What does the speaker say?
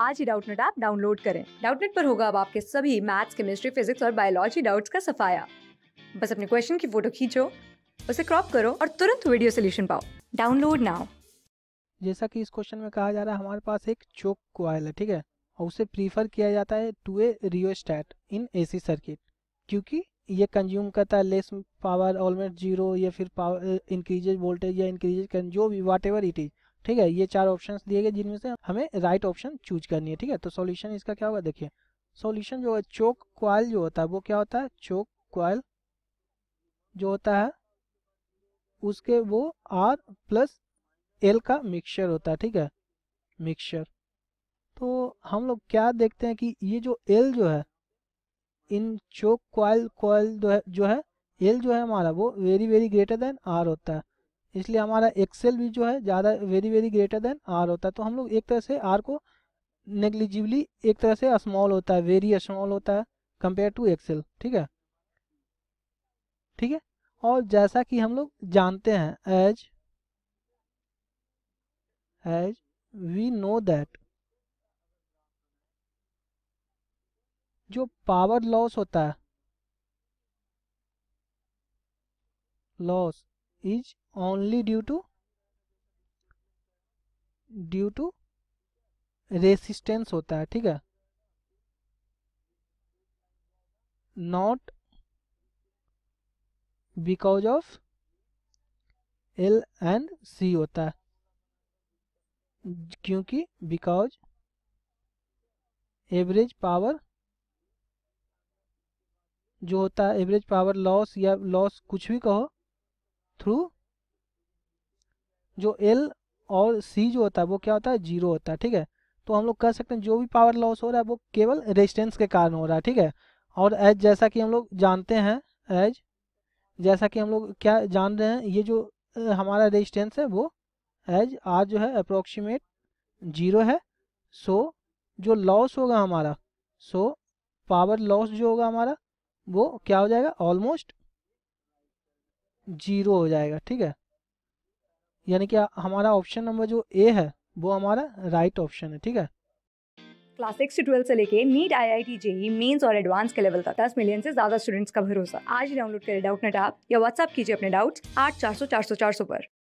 आज ही Doubtnut app download करें डाउटनेट पर होगा अब आपके सभी मैथ्स केमिस्ट्री फिजिक्स और बायोलॉजी डाउट्स का सफाया बस अपने क्वेश्चन की फोटो खींचो उसे क्रॉप करो और तुरंत वीडियो सोल्यूशन पाओ डाउनलोड नाउ जैसा कि इस क्वेश्चन में कहा जा रहा है हमारे पास एक चोक क्वाइल है ठीक है और उसे प्रीफर किया जाता है to a rheostat in AC circuit क्योंकि ये कंज्यूम करता है लेस पावर ऑलमोस्ट जीरो या फिर पावर इंक्रीजेज वोल्टेज या इंक्रीजेज जो भी वाट एवर इट इज़ ठीक है ये चार ऑप्शन दिए गए जिनमें से हमें राइट ऑप्शन चूज करनी है ठीक है तो सोल्यूशन इसका क्या होगा देखिए सोल्यूशन जो है चोक क्वाइल जो होता है वो क्या होता है चोक क्वाइल जो होता है उसके वो आर प्लस एल का मिक्सचर होता है ठीक है मिक्सचर तो हम लोग क्या देखते हैं कि ये जो एल जो है इन चोक क्वाइल क्वाइल जो है जो है एल जो है हमारा वो very very greater than R होता है इसलिए हमारा एक्सेल भी जो है ज़्यादा very very greater than R होता है तो हम लोग एक तरह से आर को नेग्लिजिबली एक तरह से स्मॉल होता है वेरी स्मॉल होता है कंपेयर टू एक्सेल ठीक है ठीक है और जैसा कि हम लोग जानते हैं as as we know that जो पावर लॉस होता है loss is only due to due to resistance होता है ठीक है not because of L and C होता है क्योंकि बिकॉज एवरेज पावर जो होता है एवरेज पावर लॉस या लॉस कुछ भी कहो थ्रू जो एल और सी जो होता है वो क्या होता है जीरो होता है ठीक है तो हम लोग कह सकते हैं जो भी पावर लॉस हो रहा है वो केवल रेजिस्टेंस के कारण हो रहा है ठीक है और एज जैसा कि हम लोग जानते हैं एज जैसा कि हम लोग क्या जान रहे हैं ये जो हमारा रेजिस्टेंस है वो एज आर जो है अप्रोक्सीमेट जीरो है सो so, जो लॉस होगा हमारा सो पावर लॉस जो होगा हमारा वो क्या हो जाएगा ऑलमोस्ट जीरो हो जाएगा ठीक है यानी कि हमारा ऑप्शन नंबर जो ए है वो हमारा राइट ऑप्शन है ठीक है क्लास सिक्स से ट्वेल्थ से लेके NEET I I T JEE mains और एडवांस के लेवल तक दस मिलियन से ज्यादा स्टूडेंट्स का भरोसा आज डाउनलोड करें डाउट नेट ऐप या व्हाट्सअप कीजिए अपने डाउट्स आठ चार सौ चार सौ चार सौ पर